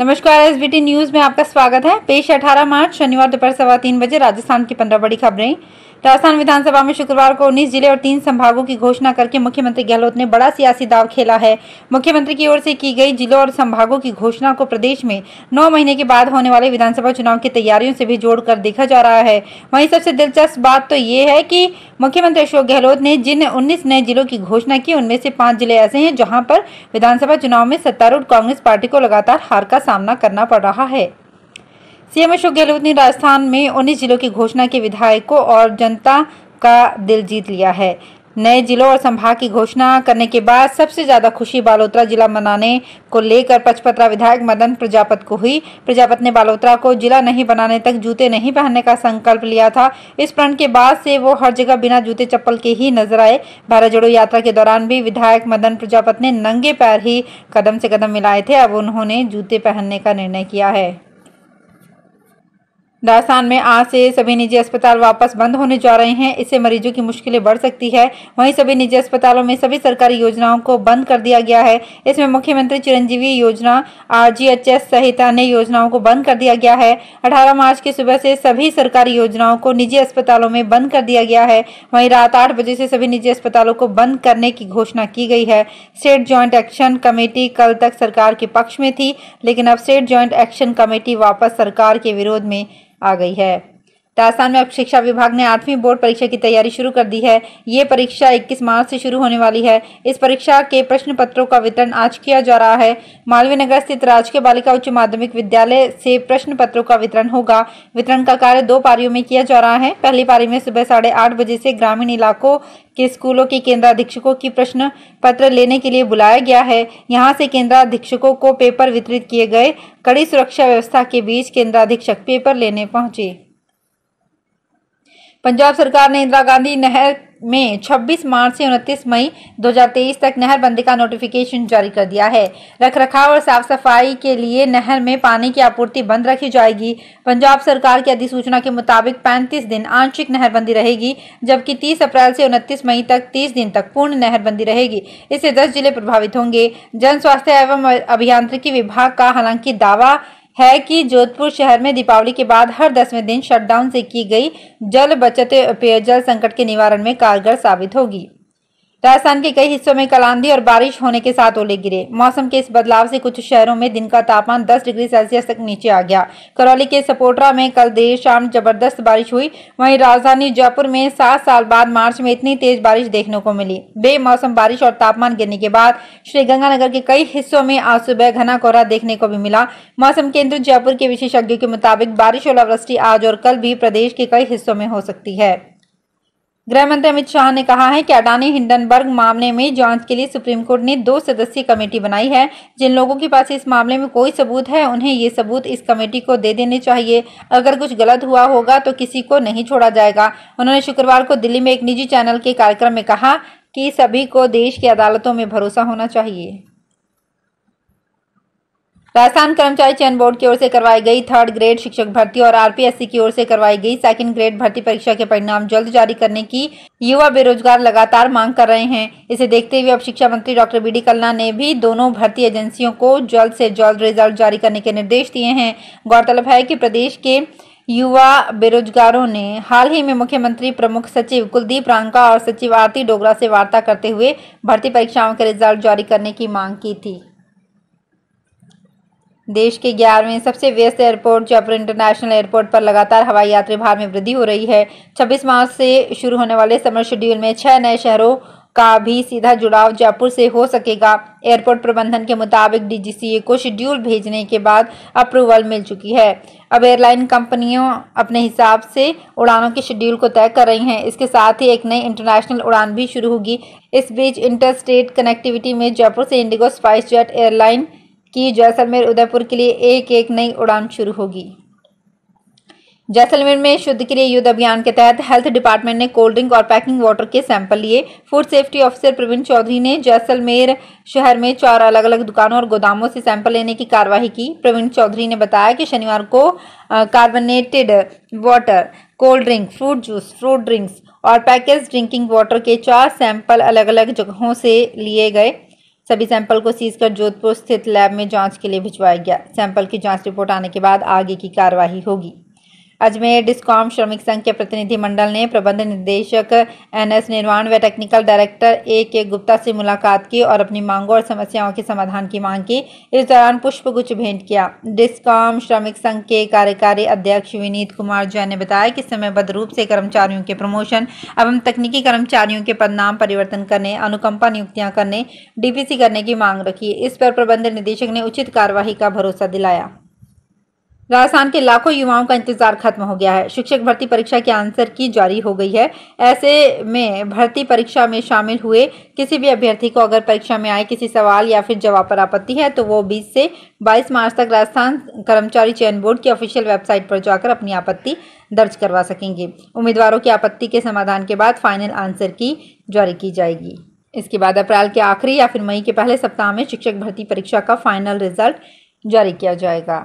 नमस्कार S B T news में आपका स्वागत है पेश 18 मार्च शनिवार दोपहर सवा तीन बजे राजस्थान की पंद्रह बड़ी खबरें राजस्थान विधानसभा में शुक्रवार को उन्नीस जिले और तीन संभागों की घोषणा करके मुख्यमंत्री गहलोत ने बड़ा सियासी दाव खेला है मुख्यमंत्री की ओर से की गई जिलों और संभागों की घोषणा को प्रदेश में नौ महीने के बाद होने वाले विधानसभा चुनाव की तैयारियों से भी जोड़कर देखा जा रहा है वहीं सबसे दिलचस्प बात तो ये है कि मुख्यमंत्री अशोक गहलोत ने जिन उन्नीस नए जिलों की घोषणा की उनमें से पांच जिले ऐसे हैं जहाँ पर विधानसभा चुनाव में सत्तारूढ़ कांग्रेस पार्टी को लगातार हार का सामना करना पड़ रहा है सीएम अशोक गहलोत ने राजस्थान में उन्नीस जिलों की घोषणा के विधायकों और जनता का दिल जीत लिया है नए जिलों और संभाग की घोषणा करने के बाद सबसे ज्यादा खुशी बालोतरा जिला मनाने को लेकर पचपतरा विधायक मदन प्रजापत को हुई प्रजापत ने बालोतरा को जिला नहीं बनाने तक जूते नहीं पहनने का संकल्प लिया था इस प्रण के बाद से वो हर जगह बिना जूते चप्पल के ही नजर आए भारत जोड़ो यात्रा के दौरान भी विधायक मदन प्रजापत ने नंगे पैर ही कदम से कदम मिलाए थे अब उन्होंने जूते पहनने का निर्णय किया है राजस्थान में आज से सभी निजी अस्पताल वापस बंद होने जा रहे हैं इससे मरीजों की मुश्किलें बढ़ सकती है वहीं सभी निजी अस्पतालों में सभी सरकारी योजनाओं को बंद कर दिया गया है इसमें मुख्यमंत्री चिरंजीवी योजना आर सहित अन्य योजनाओं को बंद कर दिया गया है अठारह मार्च की सुबह से सभी सरकारी योजनाओं को निजी अस्पतालों में बंद कर दिया गया है वहीं रात आठ बजे से सभी निजी अस्पतालों को बंद करने की घोषणा की गई है स्टेट ज्वाइंट एक्शन कमेटी कल तक सरकार के पक्ष में थी लेकिन अब स्टेट ज्वाइंट एक्शन कमेटी वापस सरकार के विरोध में आ गई है राजस्थान में अब शिक्षा विभाग ने आठवीं बोर्ड परीक्षा की तैयारी शुरू कर दी है ये परीक्षा 21 मार्च से शुरू होने वाली है इस परीक्षा के प्रश्न पत्रों का वितरण आज किया जा रहा है मालवीय नगर स्थित राजकीय बालिका उच्च माध्यमिक विद्यालय से प्रश्न पत्रों का वितरण होगा वितरण का कार्य दो पारियों में किया जा रहा है पहली पारी में सुबह साढ़े आठ बजे से ग्रामीण इलाकों के स्कूलों के केंद्राधीक्षकों की प्रश्न पत्र लेने के लिए बुलाया गया है यहाँ से केंद्राधीक्षकों को पेपर वितरित किए गए कड़ी सुरक्षा व्यवस्था के बीच केंद्राधीक्षक पेपर लेने पहुंचे पंजाब सरकार ने इंदिरा गांधी नहर में 26 मार्च से 29 मई 2023 तक नहर बंदी का नोटिफिकेशन जारी कर दिया है रख रखाव और साफ सफाई के लिए नहर में पानी की आपूर्ति बंद रखी जाएगी पंजाब सरकार की अधिसूचना के मुताबिक 35 दिन आंशिक नहरबंदी रहेगी जबकि 30 अप्रैल से 29 मई तक 30 दिन तक पूर्ण नहरबंदी रहेगी इससे 10 जिले प्रभावित होंगे जन स्वास्थ्य एवं अभियांत्रिकी विभाग का हालांकि दावा है कि जोधपुर शहर में दीपावली के बाद हर दसवें दिन शटडाउन से की गई जल बचत पेयजल संकट के निवारण में कारगर साबित होगी राजस्थान के कई हिस्सों में कलांधी और बारिश होने के साथ ओले गिरे मौसम के इस बदलाव से कुछ शहरों में दिन का तापमान 10 डिग्री सेल्सियस तक नीचे आ गया करौली के सपोटरा में कल देर शाम जबरदस्त बारिश हुई वहीं राजधानी जयपुर में सात साल बाद मार्च में इतनी तेज बारिश देखने को मिली बेमौसम बारिश और तापमान गिरने के बाद श्रीगंगानगर के कई हिस्सों में आज सुबह घना कोहरा देखने को भी मिला मौसम केंद्र जयपुर के विशेषज्ञों के मुताबिक बारिश ओलावृष्टि आज और कल भी प्रदेश के कई हिस्सों में हो सकती है गृह मंत्री अमित शाह ने कहा है कि अडानी हिंडनबर्ग मामले में जांच के लिए सुप्रीम कोर्ट ने दो सदस्यीय कमेटी बनाई है जिन लोगों के पास इस मामले में कोई सबूत है उन्हें ये सबूत इस कमेटी को दे देने चाहिए अगर कुछ गलत हुआ होगा तो किसी को नहीं छोड़ा जाएगा उन्होंने शुक्रवार को दिल्ली में एक निजी चैनल के कार्यक्रम में कहा कि सभी को देश की अदालतों में भरोसा होना चाहिए राजस्थान कर्मचारी चयन बोर्ड की ओर से करवाई गई थर्ड ग्रेड शिक्षक भर्ती और आरपीएससी की ओर से करवाई गई सेकंड ग्रेड भर्ती परीक्षा के परिणाम जल्द जारी करने की युवा बेरोजगार लगातार मांग कर रहे हैं इसे देखते हुए अब शिक्षा मंत्री डॉक्टर बी डी कल्ला ने भी दोनों भर्ती एजेंसियों को जल्द से जल्द रिजल्ट जारी करने के निर्देश दिए हैं गौरतलब है कि प्रदेश के युवा बेरोजगारों ने हाल ही में मुख्यमंत्री प्रमुख सचिव कुलदीप रांका और सचिव आरती डोगरा से वार्ता करते हुए भर्ती परीक्षाओं के रिजल्ट जारी करने की मांग की थी देश के ग्यारहवें सबसे व्यस्त एयरपोर्ट जयपुर इंटरनेशनल एयरपोर्ट पर लगातार हवाई यात्री भार में वृद्धि हो रही है 26 मार्च से शुरू होने वाले समर शेड्यूल में छह नए शहरों का भी सीधा जुड़ाव जयपुर से हो सकेगा एयरपोर्ट प्रबंधन के मुताबिक डीजीसीए को शेड्यूल भेजने के बाद अप्रूवल मिल चुकी है अब एयरलाइन कंपनियों अपने हिसाब से उड़ानों के शेड्यूल को तय कर रही हैं इसके साथ ही एक नई इंटरनेशनल उड़ान भी शुरू होगी इस बीच इंटर स्टेट कनेक्टिविटी में जयपुर से इंडिगो स्पाइस जेट एयरलाइन कि जैसलमेर उदयपुर के लिए एक एक नई उड़ान शुरू होगी जैसलमेर में शुद्ध के लिए युद्ध अभियान के तहत हेल्थ डिपार्टमेंट ने कोल्ड ड्रिंक और पैकिंग वाटर के सैंपल लिए food safety officer Praveen Chaudhary ने जैसलमेर शहर में चार अलग अलग दुकानों और गोदामों से सैंपल लेने की कार्रवाई की प्रवीण चौधरी ने बताया कि शनिवार को carbonated water cold drink fruit juice fruit drinks और पैकेज ड्रिंकिंग वाटर के चार सैंपल अलग अलग जगहों से लिए गए सभी सैंपल को सीज कर जोधपुर स्थित लैब में जांच के लिए भिजवाया गया सैंपल की जांच रिपोर्ट आने के बाद आगे की कार्यवाही होगी अजमेर डिस्कॉम श्रमिक संघ के प्रतिनिधि मंडल ने प्रबंध निदेशक एन एस निर्वाण व टेक्निकल डायरेक्टर ए के गुप्ता से मुलाकात की और अपनी मांगों और समस्याओं के समाधान की मांग की इस दौरान पुष्पगुच्छ भेंट किया डिस्कॉम श्रमिक संघ के कार्यकारी अध्यक्ष विनीत कुमार जैन ने बताया कि समयबद्ध रूप से कर्मचारियों के प्रमोशन एवं तकनीकी कर्मचारियों के पदनाम परिवर्तन करने अनुकंपा नियुक्तियाँ करने डीपीसी करने की मांग रखी इस पर प्रबंध निदेशक ने उचित कार्यवाही का भरोसा दिलाया राजस्थान के लाखों युवाओं का इंतजार खत्म हो गया है शिक्षक भर्ती परीक्षा के आंसर की जारी हो गई है ऐसे में भर्ती परीक्षा में शामिल हुए किसी भी अभ्यर्थी को अगर परीक्षा में आए किसी सवाल या फिर जवाब पर आपत्ति है तो वो 20 से 22 मार्च तक राजस्थान कर्मचारी चयन बोर्ड की ऑफिशियल वेबसाइट पर जाकर अपनी आपत्ति दर्ज करवा सकेंगे उम्मीदवारों की आपत्ति के समाधान के बाद फाइनल आंसर की जारी की जाएगी इसके बाद अप्रैल के आखिरी या फिर मई के पहले सप्ताह में शिक्षक भर्ती परीक्षा का फाइनल रिजल्ट जारी किया जाएगा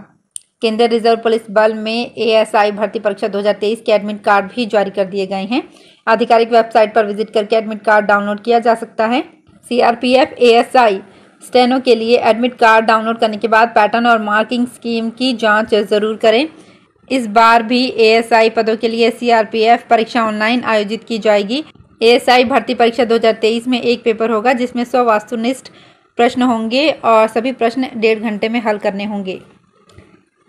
केंद्रीय रिजर्व पुलिस बल में एएसआई भर्ती परीक्षा 2023 के एडमिट कार्ड भी जारी कर दिए गए हैं आधिकारिक वेबसाइट पर विजिट करके एडमिट कार्ड डाउनलोड किया जा सकता है सीआरपीएफ एएसआई स्टेनो के लिए एडमिट कार्ड डाउनलोड करने के बाद पैटर्न और मार्किंग स्कीम की जांच जरूर करें इस बार भी ए पदों के लिए सी परीक्षा ऑनलाइन आयोजित की जाएगी ए भर्ती परीक्षा 2023 में एक पेपर होगा जिसमें सौ वास्तुनिष्ठ प्रश्न होंगे और सभी प्रश्न डेढ़ घंटे में हल करने होंगे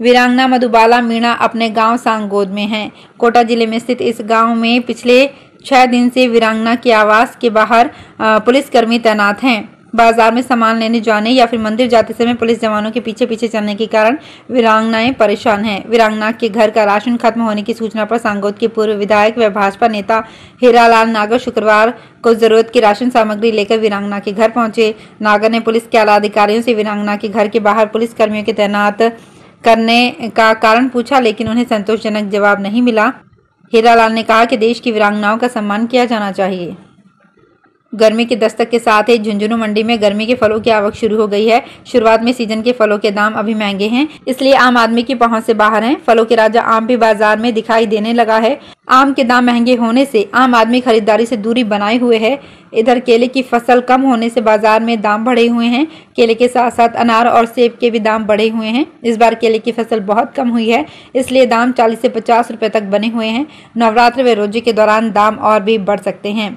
वीरांगना मधुबाला मीणा अपने गांव सांगोद में हैं कोटा जिले में स्थित इस गांव में पिछले छह दिन से वीरांगना के आवास के बाहर पुलिसकर्मी तैनात हैं बाजार में सामान लेने जाने या फिर मंदिर जाते समय पुलिस जवानों के पीछे पीछे चलने के कारण वीरांगनाएं परेशान हैं वीरांगना के घर का राशन खत्म होने की सूचना पर सांगोद के पूर्व विधायक व भाजपा नेता हीरालाल नागर शुक्रवार को जरूरत की राशन सामग्री लेकर वीरांगना के घर पहुंचे नागर ने पुलिस के आला अधिकारियों से वीरांगना के घर के बाहर पुलिस कर्मियों के तैनात करने का कारण पूछा लेकिन उन्हें संतोषजनक जवाब नहीं मिला हीरालाल ने कहा कि देश की वीरांगनाओं का सम्मान किया जाना चाहिए गर्मी के दस्तक के साथ ही झुंझुनू मंडी में गर्मी के फलों की आवक शुरू हो गई है शुरुआत में सीजन के फलों के दाम अभी महंगे हैं इसलिए आम आदमी की पहुंच से बाहर हैं फलों के राजा आम भी बाजार में दिखाई देने लगा है आम के दाम महंगे होने से आम आदमी खरीदारी से दूरी बनाए हुए है इधर केले की फसल कम होने से बाजार में दाम बढ़े हुए हैं केले के साथ साथ अनार और सेब के भी दाम बढ़े हुए हैं इस बार केले की फसल बहुत कम हुई है इसलिए दाम चालीस से पचास रुपए तक बने हुए हैं नवरात्र व रोजे के दौरान दाम और भी बढ़ सकते हैं